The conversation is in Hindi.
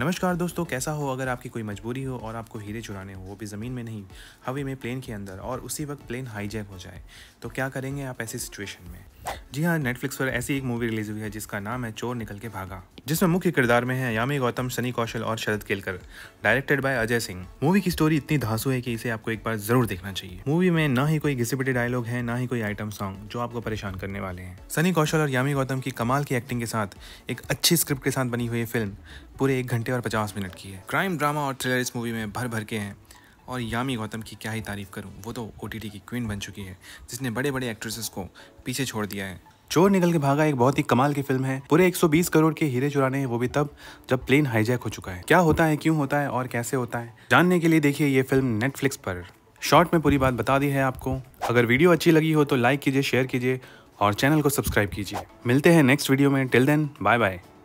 नमस्कार दोस्तों कैसा हो अगर आपकी कोई मजबूरी हो और आपको हीरे चुराने हो वो भी ज़मीन में नहीं हवे में प्लेन के अंदर और उसी वक्त प्लेन हाईजैक हो जाए तो क्या करेंगे आप ऐसी सिचुएशन में जी हाँ नेटफ्लिक्स पर ऐसी एक मूवी रिलीज हुई है जिसका नाम है चोर निकल के भागा जिसमें मुख्य किरदार में है यामी गौतम सनी कौशल और Sharad Kelkar directed by Ajay Singh movie की स्टोरी इतनी धांसू है कि इसे आपको एक बार जरूर देखना चाहिए मूवी में ना ही कोई घिसेपिटे डायलॉग है ना ही कोई आइटम सॉन्ग जो आपको परेशान करने वाले हैं सनी कौशल और यामी गौतम की कमाल की एक्टिंग के साथ एक अच्छी स्क्रिप्ट के साथ बनी हुई फिल्म पूरे एक घंटे और पचास मिनट की है क्राइम ड्रामा और थ्रिलर इस मूवी में भर भर के हैं और यामी गौतम की क्या ही तारीफ करूँ वो तो ओ की क्वीन बन चुकी है जिसने बड़े बड़े एक्ट्रेसेस को पीछे छोड़ दिया है चोर निकल के भागा एक बहुत ही कमाल की फिल्म है पूरे 120 करोड़ के हीरे चुराने वो भी तब जब प्लेन हाईजैक हो चुका है क्या होता है क्यों होता है और कैसे होता है जानने के लिए देखिए ये फिल्म नेटफ्लिक्स पर शॉर्ट में पूरी बात बता दी है आपको अगर वीडियो अच्छी लगी हो तो लाइक कीजिए शेयर कीजिए और चैनल को सब्सक्राइब कीजिए मिलते हैं नेक्स्ट वीडियो में टिल देन बाय बाय